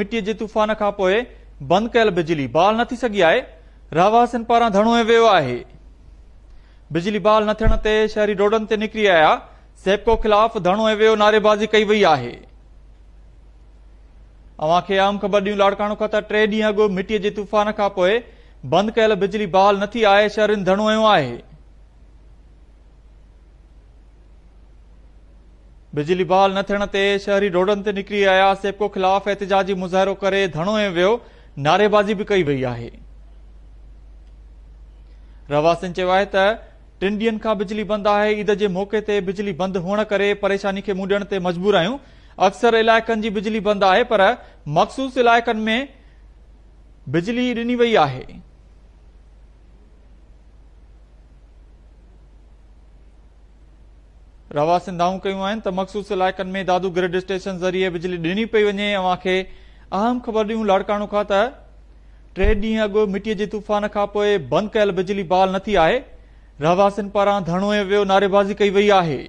मिटीअ जे तूफान खां पोइ बंदि कयलु बिजली बहाल न थी सघी आहे रहवासन पारां बिजली बहाल न थियण ते शहरी रोडनि ते निकिरी आया सेबको खिलाफ़ धणो वियो नारेबाज़ी कई वई आहे टे ॾींहं अॻु मिटीअ जे तूफान खां पोइ बंदि कयलु बिजली बहाल थी आए शहरीन धणो आहे बिजली बहाल न थियण ते शहरी रोडनि ते निकिरी आया सेपको ख़िलाफ़ एहतिजाजी मुज़ाहिरो करे धणो ऐं वियो नारेबाज़ी बि कई वई आहे रवासिन चयो आहे त टिनि ॾींहनि खां बिजली बंदि आहे ईद जे मौक़े ते बिजली बंदि हुअण करे परेशानी खे मूॾण ते मजबूर आहियूं अक्सर इलाइक़नि जी बिजली बंदि आहे पर मखसूस इलाइक़नि में बिजली ॾिनी वई आहे रहवासनि दाऊं कयूं आहिनि त मख़सूस इलाइक़नि में दादू ग्रिड स्टेशन ज़रिए बिजली ॾिनी पई वञे खे अहम ख़बर ॾियूं लाड़काणो खां त टे ॾींहं अॻु मिटीअ जे तूफ़ान खां पोइ बंदि कयल बिजली बहाल न थी आहे रहवासियुनि पारां धरणो वियो नारेबाज़ी कई वई आहे